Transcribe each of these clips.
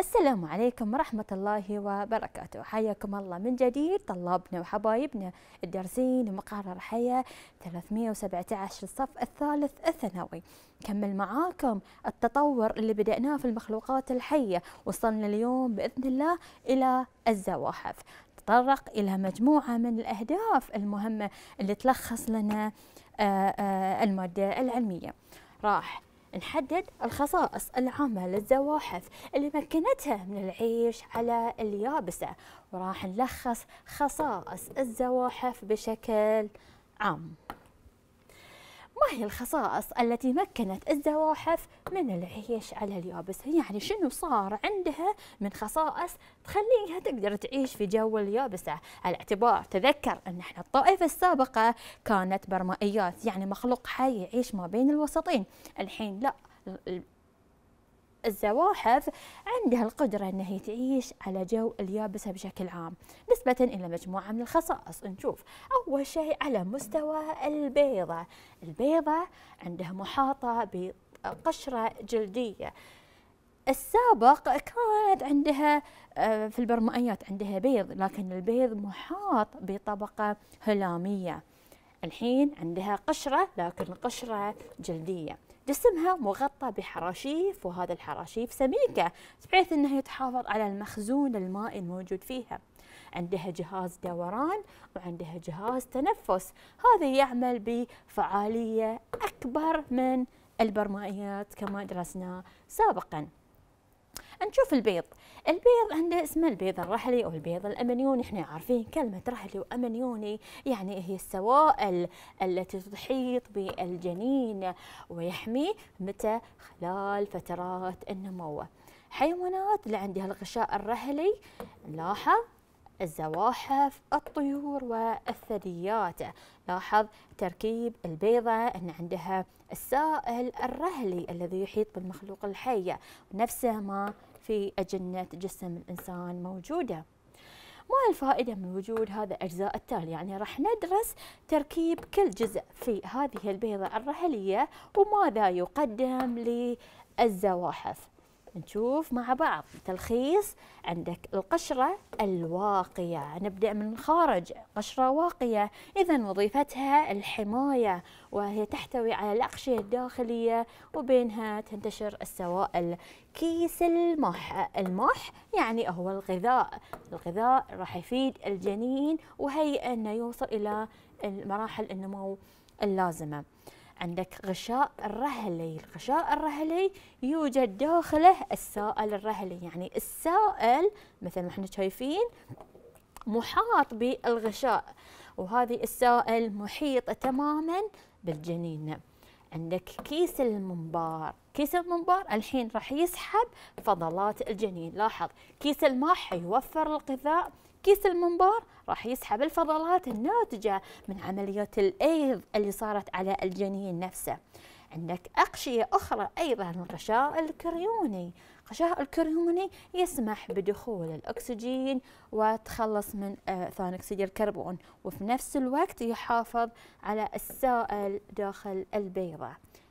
السلام عليكم ورحمة الله وبركاته حياكم الله من جديد طلابنا وحبايبنا الدارسين ومقرر حياة 317 الصف الثالث الثانوي نكمل معاكم التطور اللي بدأناه في المخلوقات الحية وصلنا اليوم بإذن الله إلى الزواحف تطرق إلى مجموعة من الأهداف المهمة اللي تلخص لنا آه، آه، المادة العلمية راح نحدد الخصائص العامة للزواحف اللي مكنتها من العيش على اليابسة وراح نلخص خصائص الزواحف بشكل عام ما هي الخصائص التي مكنت الزواحف من العيش على اليابسة؟ يعني شنو صار عندها من خصائص تخليها تقدر تعيش في جو اليابسة على اعتبار تذكر أن احنا الطائفة السابقة كانت برمائيات يعني مخلوق حي يعيش ما بين الوسطين الحين لا الزواحف عندها القدرة أنها تعيش على جو اليابسة بشكل عام نسبة إلى مجموعة من الخصائص نشوف أول شيء على مستوى البيضة البيضة عندها محاطة بقشرة جلدية السابق كانت عندها آه، في البرمائيات عندها بيض لكن البيض محاط بطبقة هلامية الحين عندها قشرة لكن قشرة جلدية جسمها مغطى بحراشيف وهذا الحراشيف سميكة بحيث أنها يتحافظ على المخزون المائي الموجود فيها عندها جهاز دوران وعندها جهاز تنفس هذا يعمل بفعالية أكبر من البرمائيات كما درسنا سابقاً نشوف البيض البيض عنده اسمه البيض الرحلي أو البيض الأمنيوني إحنا عارفين كلمة رحلي وأمنيوني يعني هي السوائل التي تحيط بالجنين ويحميه متى خلال فترات النمو حيوانات اللي عندها الغشاء الرحلي نلاحظ الزواحف الطيور والثدييات لاحظ تركيب البيضة أن عندها السائل الرهلي الذي يحيط بالمخلوق الحي نفسه ما في أجنة جسم الإنسان موجودة ما الفائدة من وجود هذا الأجزاء التالية يعني راح ندرس تركيب كل جزء في هذه البيضة الرحلية وماذا يقدم للزواحف نشوف مع بعض تلخيص عندك القشرة الواقية نبدأ من خارج قشرة واقية إذا وظيفتها الحماية وهي تحتوي على الأغشية الداخلية وبينها تنتشر السوائل كيس المح المح يعني هو الغذاء الغذاء راح يفيد الجنين وهيئة أنه يوصل إلى المراحل النمو اللازمة عندك غشاء الرهلي الغشاء الرهلي يوجد داخله السائل الرهلي يعني السائل مثل ما احنا شايفين محاط بالغشاء وهذه السائل محيطة تماما بالجنين عندك كيس المنبار كيس المنبار الحين راح يسحب فضلات الجنين لاحظ كيس الماء حيوفر الغذاء كيس المنبار راح يسحب الفضلات الناتجة من عملية الإيض اللي صارت على الجنين نفسه عندك أقشية أخرى أيضا غشاء الكريوني غشاء الكريوني يسمح بدخول الأكسجين وتخلص من آه، ثاني أكسيد الكربون وفي نفس الوقت يحافظ على السائل داخل البيضة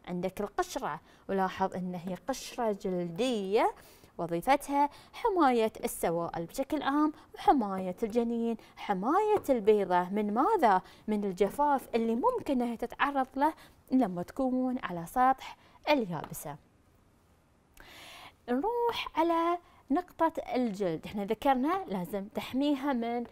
عندك القشرة ولاحظ أن هي قشرة جلدية وظيفتها حماية السوائل بشكل عام وحماية الجنين حماية البيضة من ماذا؟ من الجفاف اللي ممكن أنها تتعرض له لما تكون على سطح اليابسة نروح على نقطة الجلد احنا ذكرنا لازم تحميها من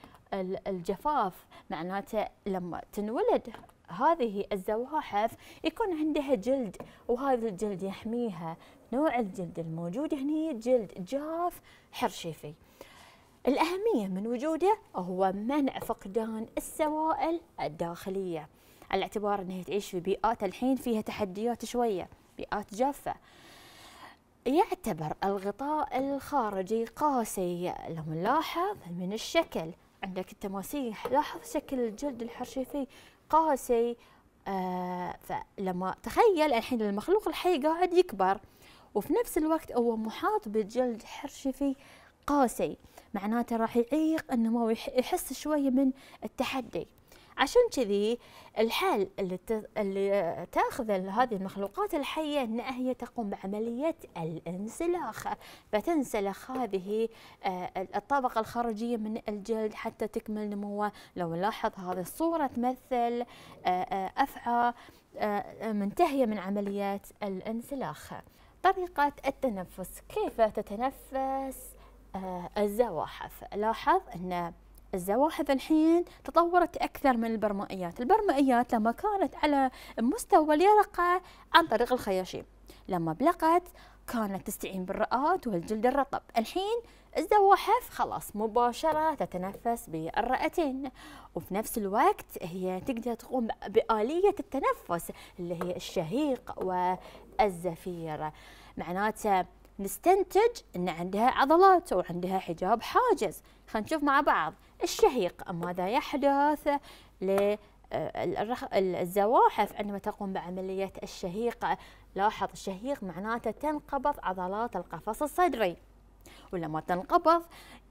الجفاف معناته لما تنولد هذه الزواحف يكون عندها جلد وهذا الجلد يحميها نوع الجلد الموجود هني جلد جاف حرشفي الأهمية من وجوده هو منع فقدان السوائل الداخلية على اعتبار أنها تعيش في بيئات الحين فيها تحديات شوية بيئات جافة يعتبر الغطاء الخارجي قاسي لو نلاحظ من الشكل عندك التماسيح لاحظ شكل الجلد الحرشفي قاسي آه فلما تخيل الحين المخلوق الحي قاعد يكبر وفي نفس الوقت هو محاط بجلد حرشفي قاسي معناته راح يعيق النمو يحس شوية من التحدي عشان كذي الحل اللي, اللي تاخذ هذه المخلوقات الحية أنها هي تقوم بعملية الانسلاخ فتنسلخ هذه آه، الطبقة الخارجية من الجلد حتى تكمل نموه لو نلاحظ هذه الصورة تمثل آه، آه، أفعى منتهية من عمليات الانسلاخ طريقة التنفس كيف تتنفس آه، الزواحف لاحظ أن الزواحف الحين تطورت أكثر من البرمائيات البرمائيات لما كانت على مستوى اليرقة عن طريق الخياشيم لما بلغت كانت تستعين بالرئات والجلد الرطب الحين الزواحف خلاص مباشرة تتنفس بالرئتين وفي نفس الوقت هي تقدر تقوم بآلية التنفس اللي هي الشهيق الزفير معناته نستنتج ان عندها عضلات وعندها حجاب حاجز خلينا نشوف مع بعض الشهيق ماذا يحدث الزواحف عندما تقوم بعملية الشهيق لاحظ الشهيق معناته تنقبض عضلات القفص الصدري ولما تنقبض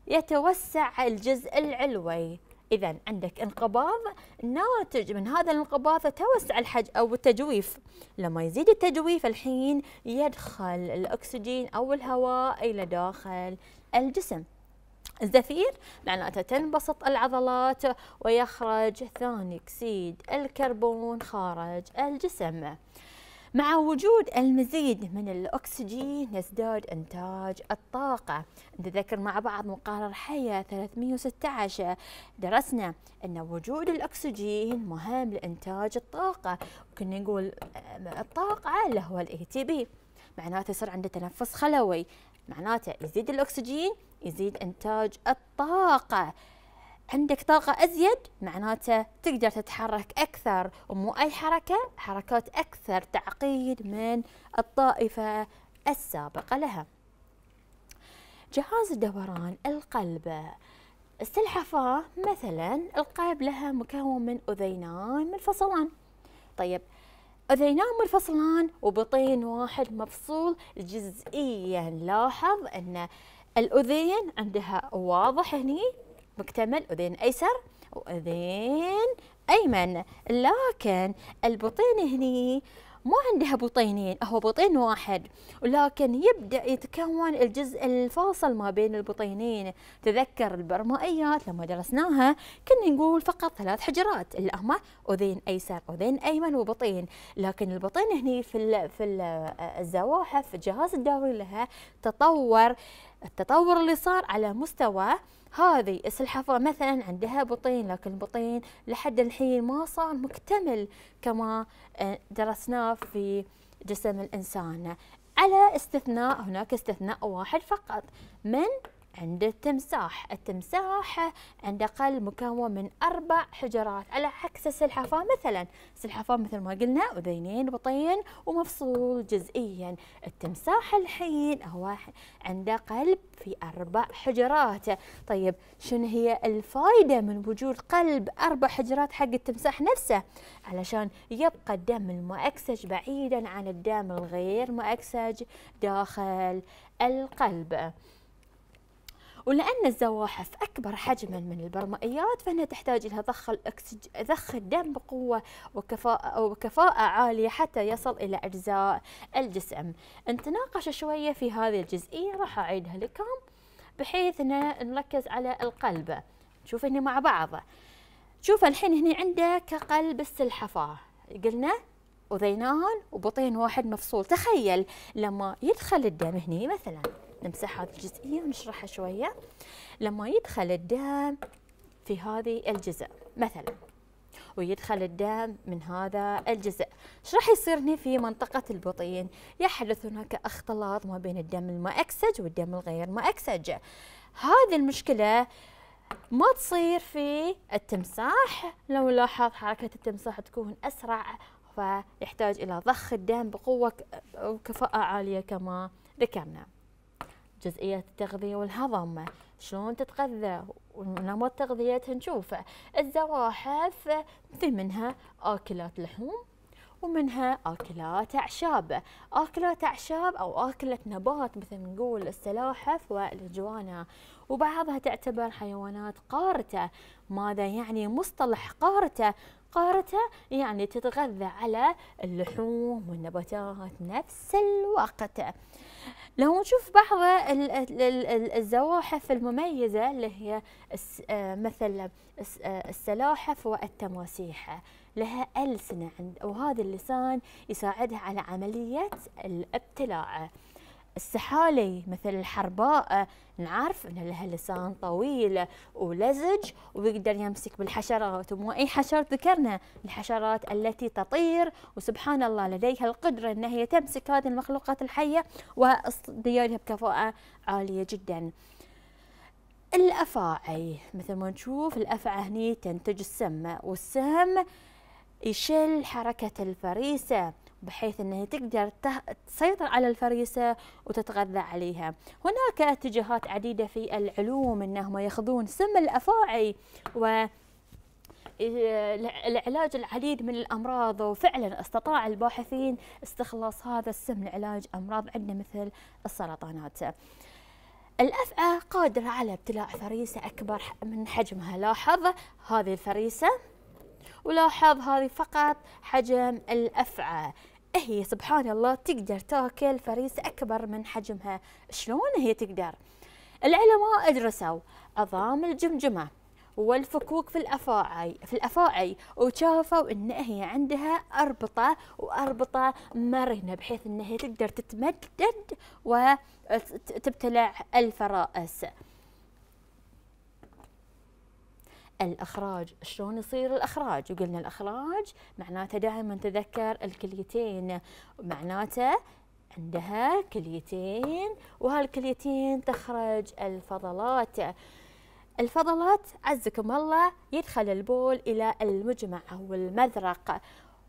يتوسع الجزء العلوي إذا عندك انقباض ناتج من هذا الانقباض توسع الحج أو التجويف لما يزيد التجويف الحين يدخل الأكسجين أو الهواء إلى داخل الجسم الزفير معناته تنبسط العضلات ويخرج ثاني أكسيد الكربون خارج الجسم مع وجود المزيد من الأكسجين يزداد إنتاج الطاقة نتذكر مع بعض مقرر حياة 316 درسنا أن وجود الأكسجين مهم لإنتاج الطاقة وكنا نقول آه، الطاقة اللي هو الـ ATP معناته يصير عنده تنفس خلوي معناته يزيد الأكسجين يزيد إنتاج الطاقة عندك طاقة أزيد معناته تقدر تتحرك أكثر ومو أي حركة حركات أكثر تعقيد من الطائفة السابقة لها جهاز دوران القلب السلحفاة مثلا القلب لها مكون من أذينان منفصلان طيب أذينان منفصلان وبطين واحد مفصول جزئيا لاحظ أن الأذين عندها واضح هني مكتمل أذين أيسر وأذين أيمن لكن البطين هني ما عندها بطينين هو بطين واحد ولكن يبدأ يتكون الجزء الفاصل ما بين البطينين تذكر البرمائيات لما درسناها كنا نقول فقط ثلاث حجرات اللي هما أذين أيسر أذين أيمن وبطين لكن البطين هني في ال في آه، الزواحف في الجهاز الدوري لها تطور التطور اللي صار على مستوى هذه السلحفاة مثلا عندها بطين لكن البطين لحد الحين ما صار مكتمل كما آه، درسناه في جسم الإنسان على استثناء هناك استثناء واحد فقط من عند التمساح التمساح عنده قلب مكون من أربع حجرات على عكس السلحفاة مثلا السلحفاة مثل ما قلنا أذينين بطين ومفصول جزئيا التمساح الحين هو عنده قلب في أربع حجرات طيب شنو هي الفائدة من وجود قلب أربع حجرات حق التمساح نفسه علشان يبقى الدم المؤكسج بعيدا عن الدم الغير مؤكسج داخل القلب ولأن الزواحف أكبر حجما من البرمائيات فإنها تحتاج إلى ضخ ضخ الدم بقوة وكفاءة, وكفاءة عالية حتى يصل إلى أجزاء الجسم نتناقش شوية في هذه الجزئية راح أعيدها لكم بحيث نركز على القلب نشوف هنا مع بعض شوف الحين هنا عندك قلب السلحفاة قلنا أذينان وبطين واحد مفصول تخيل لما يدخل الدم هنا مثلاً نمسح هذه الجزئية ونشرحها شوية لما يدخل الدم في هذه الجزء مثلا ويدخل الدم من هذا الجزء ايش راح يصير هنا في منطقة البطين يحدث هناك اختلاط ما بين الدم المأكسج والدم الغير مأكسج هذه المشكلة ما تصير في التمساح لو لاحظ حركة التمساح تكون أسرع فيحتاج إلى ضخ الدم بقوة وكفاءة عالية كما ذكرنا جزئيه التغذيه والهضم شلون تتغذى ونمط تغذيتها نشوفه الزواحف في منها اكلات لحوم ومنها اكلات اعشاب اكلات اعشاب او اكله نبات مثل نقول السلاحف والجوانا وبعضها تعتبر حيوانات قارته ماذا يعني مصطلح قارته فقرته يعني تتغذى على اللحوم والنباتات نفس الوقت لو نشوف بعض الزواحف المميزة اللي هي آه، مثل آه، السلاحف والتماسيح لها ألسنة وهذا اللسان يساعدها على عملية الابتلاع السحالي مثل الحرباء نعرف ان لها لسان طويل ولزج ويقدر يمسك بالحشرات ومو اي حشرة ذكرنا الحشرات التي تطير وسبحان الله لديها القدرة ان هي تمسك هذه المخلوقات الحية واصطيادها بكفاءة عالية جدا الافاعي مثل ما نشوف الافعى هني تنتج السم والسهم يشل حركة الفريسة بحيث أنها تقدر تسيطر على الفريسة وتتغذى عليها هناك اتجاهات عديدة في العلوم أنهم يأخذون سم الأفاعي و آه، العلاج العديد من الامراض وفعلا استطاع الباحثين استخلاص هذا السم لعلاج امراض عندنا مثل السرطانات. الافعى قادره على ابتلاع فريسه اكبر من حجمها، لاحظ هذه الفريسه ولاحظ هذه فقط حجم الافعى، هي إيه سبحان الله تقدر تاكل فريسة أكبر من حجمها شلون هي تقدر؟ العلماء درسوا عظام الجمجمة والفكوك في الأفاعي في الأفاعي وشافوا إن هي عندها أربطة وأربطة مرنة بحيث إن هي تقدر تتمدد وتبتلع الفرائس الأخراج شلون يصير الأخراج وقلنا الأخراج معناته دائما تذكر الكليتين معناته عندها كليتين وهالكليتين تخرج الفضلات الفضلات عزكم الله يدخل البول إلى المجمع أو المذرق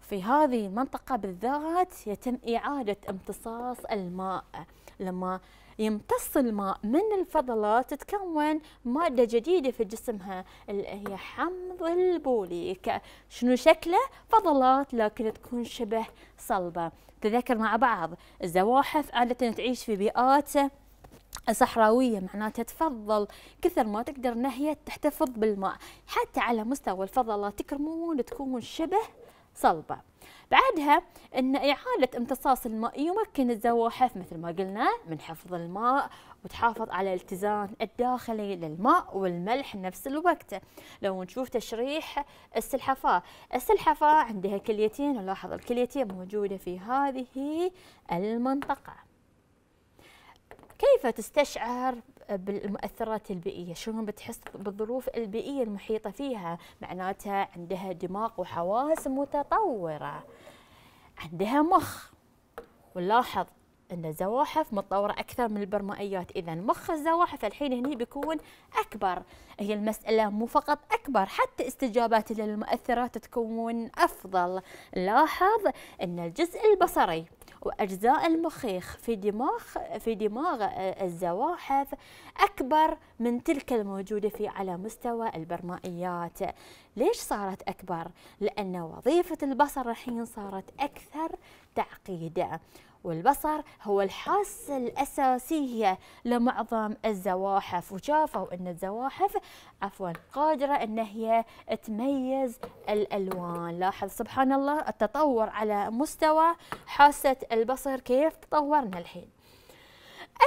في هذه المنطقة بالذات يتم إعادة امتصاص الماء لما يمتص الماء من الفضلة تتكون مادة جديدة في جسمها اللي هي حمض البوليك شنو شكله؟ فضلات لكن تكون شبه صلبة تذكر مع بعض الزواحف عادة تعيش في بيئات صحراوية معناتها تفضل كثر ما تقدر نهية تحتفظ بالماء حتى على مستوى الفضلات تكرمون تكون شبه صلبة بعدها أن إعادة امتصاص الماء يمكن الزواحف مثل ما قلنا من حفظ الماء وتحافظ على الاتزان الداخلي للماء والملح نفس الوقت لو نشوف تشريح السلحفاة السلحفاة عندها كليتين نلاحظ الكليتين موجودة في هذه المنطقة كيف تستشعر بالمؤثرات البيئيه شلون بتحس بالظروف البيئيه المحيطه فيها معناتها عندها دماغ وحواس متطوره عندها مخ ونلاحظ ان الزواحف متطوره اكثر من البرمائيات اذا مخ الزواحف الحين هني بيكون اكبر هي المساله مو فقط اكبر حتى استجابات للمؤثرات تكون افضل لاحظ ان الجزء البصري وأجزاء المخيخ في دماغ في دماغ آه، الزواحف أكبر من تلك الموجودة في على مستوى البرمائيات ليش صارت أكبر؟ لأن وظيفة البصر الحين صارت أكثر التعقيد والبصر هو الحاسة الأساسية لمعظم الزواحف وشافوا أن الزواحف عفوا قادرة أن هي تميز الألوان لاحظ سبحان الله التطور على مستوى حاسة البصر كيف تطورنا الحين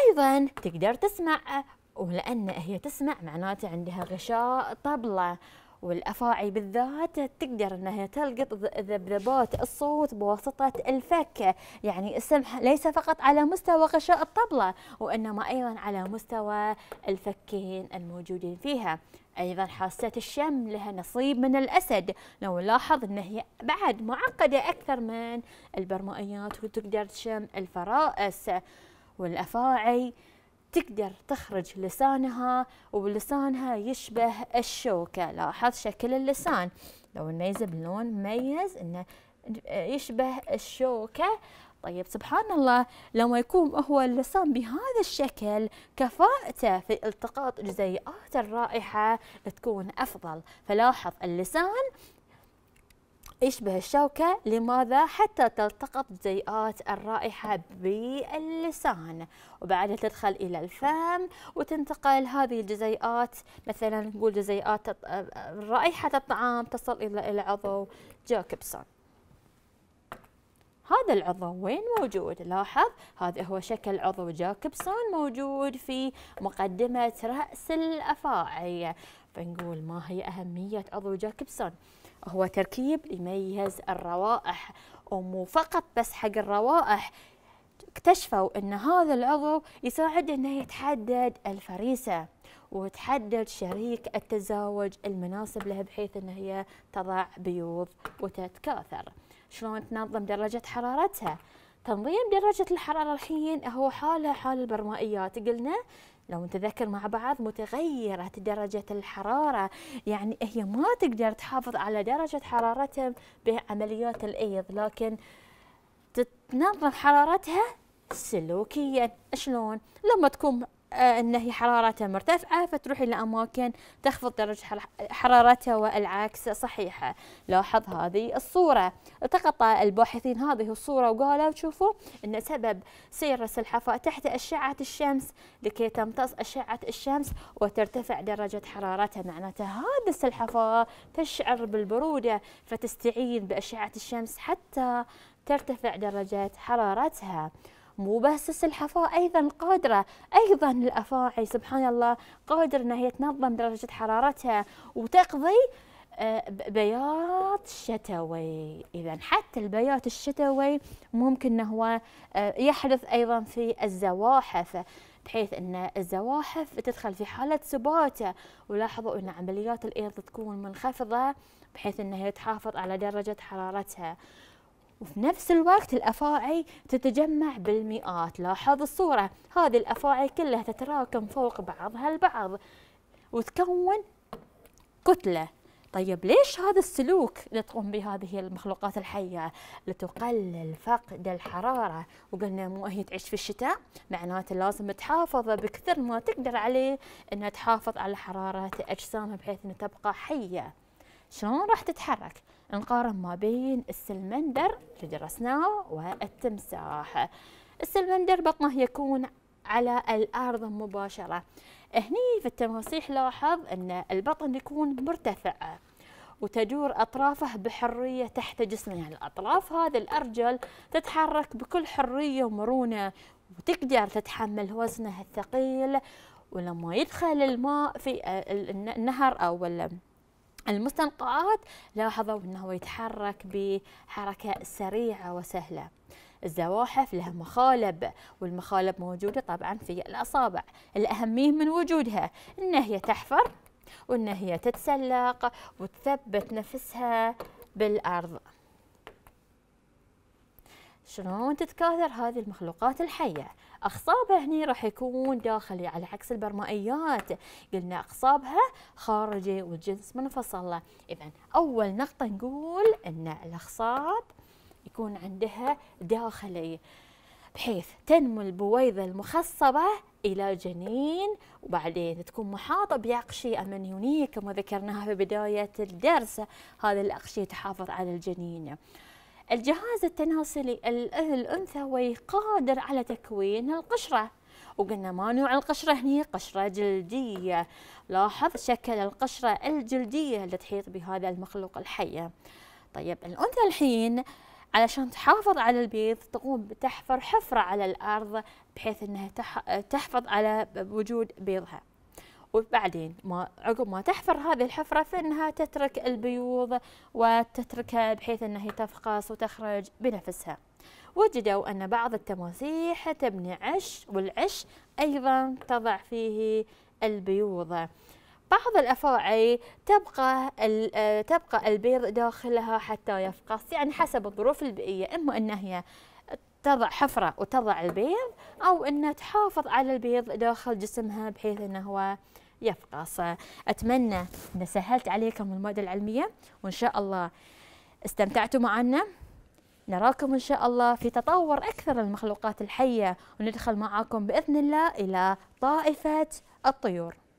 أيضا تقدر تسمع ولأن هي تسمع معناته عندها غشاء طبلة والافاعي بالذات تقدر انها تلقط ذبذبات الصوت بواسطه الفك يعني السمح ليس فقط على مستوى غشاء الطبله وانما ايضا على مستوى الفكين الموجودين فيها ايضا حاسه الشم لها نصيب من الاسد لو نلاحظ ان هي بعد معقده اكثر من البرمائيات وتقدر تشم الفرائس والافاعي تقدر تخرج لسانها ولسانها يشبه الشوكة لاحظ شكل اللسان لو نميزه باللون مميز انه يشبه الشوكة طيب سبحان الله لما يكون هو اللسان بهذا الشكل كفاءته في التقاط جزيئات الرائحة تكون أفضل فلاحظ اللسان يشبه الشوكة لماذا حتى تلتقط جزيئات الرائحة باللسان وبعدها تدخل إلى الفم وتنتقل هذه الجزيئات مثلا نقول جزيئات رائحة الطعام تصل إلى العضو جاكبسون هذا العضو وين موجود؟ لاحظ هذا هو شكل عضو جاكبسون موجود في مقدمة رأس الأفاعي فنقول ما هي أهمية عضو جاكبسون؟ هو تركيب يميز الروائح ومو فقط بس حق الروائح اكتشفوا ان هذا العضو يساعد انه يتحدد الفريسه وتحدد شريك التزاوج المناسب لها بحيث انها هي تضع بيوض وتتكاثر شلون تنظم درجه حرارتها تنظيم درجة الحرارة الحين هو حالها حال البرمائيات قلنا لو نتذكر مع بعض متغيرة درجة الحرارة يعني هي ما تقدر تحافظ على درجة حرارتها بعمليات الأيض لكن تنظم حرارتها سلوكيا شلون لما تكون آه، أن هي حرارتها مرتفعة فتروح الى اماكن تخفض درجة حرارتها والعكس صحيحة لاحظ هذه الصورة التقط الباحثين هذه الصورة وقالوا شوفوا أن سبب سير السلحفاة تحت أشعة الشمس لكي تمتص أشعة الشمس وترتفع درجة حرارتها معناته هذه السلحفاة تشعر بالبرودة فتستعين بأشعة الشمس حتى ترتفع درجة حرارتها مو بس السلحفاة أيضا قادرة أيضا الأفاعي سبحان الله قادرة أنها تنظم درجة حرارتها وتقضي آه، بياض شتوي اذا حتى البياض الشتوي ممكن هو آه، يحدث ايضا في الزواحف بحيث ان الزواحف تدخل في حاله سبات ولاحظوا ان عمليات الايض تكون منخفضه بحيث انها تحافظ على درجه حرارتها وفي نفس الوقت الأفاعي تتجمع بالمئات لاحظ الصورة هذه الأفاعي كلها تتراكم فوق بعضها البعض وتكون كتلة طيب ليش هذا السلوك اللي تقوم به هذه المخلوقات الحية لتقلل فقد الحرارة وقلنا مو هي تعيش في الشتاء معناته لازم تحافظ بكثر ما تقدر عليه انها تحافظ على حرارة اجسامها بحيث انها تبقى حية شلون راح تتحرك نقارن ما بين السلمندر اللي درسناه والتمساح السلمندر بطنه يكون على الأرض مباشرة هني في التماسيح لاحظ أن البطن يكون مرتفع وتدور أطرافه بحرية تحت جسمه يعني الأطراف هذه الأرجل تتحرك بكل حرية ومرونة وتقدر تتحمل وزنه الثقيل ولما يدخل الماء في النهر أو المستنقعات لاحظوا أنه يتحرك بحركة سريعة وسهلة الزواحف لها مخالب والمخالب موجودة طبعا في الأصابع الأهمية من وجودها انها هي تحفر وانها هي تتسلق وتثبت نفسها بالأرض شلون تتكاثر هذه المخلوقات الحية أخصابها هني راح يكون داخلي على عكس البرمائيات قلنا أخصابها خارجي والجنس منفصلة إذا أول نقطة نقول أن الأخصاب يكون عندها داخلي بحيث تنمو البويضة المخصبة إلى جنين وبعدين تكون محاطة بأقشية أمنيونية كما ذكرناها في بداية الدرس هذه الأقشية تحافظ على الجنين الجهاز التناسلي الأنثى قادر على تكوين القشرة وقلنا ما نوع القشرة هني قشرة جلدية لاحظ شكل القشرة الجلدية اللي تحيط بهذا المخلوق الحية طيب الأنثى الحين علشان تحافظ على البيض تقوم بتحفر حفرة على الأرض بحيث أنها تحفظ على وجود بيضها وبعدين ما عقب ما تحفر هذه الحفرة فإنها تترك البيوض وتتركها بحيث أنها تفقص وتخرج بنفسها وجدوا أن بعض التماسيح تبني عش والعش أيضا تضع فيه البيوض بعض الافاعي تبقى آه، تبقى البيض داخلها حتى يفقص يعني حسب الظروف البيئيه اما ان هي تضع حفره وتضع البيض او أن تحافظ على البيض داخل جسمها بحيث انه هو يفقص أتمنى أن سهلت عليكم المادة العلمية وإن شاء الله استمتعتوا معنا نراكم إن شاء الله في تطور أكثر المخلوقات الحية وندخل معكم بإذن الله إلى طائفة الطيور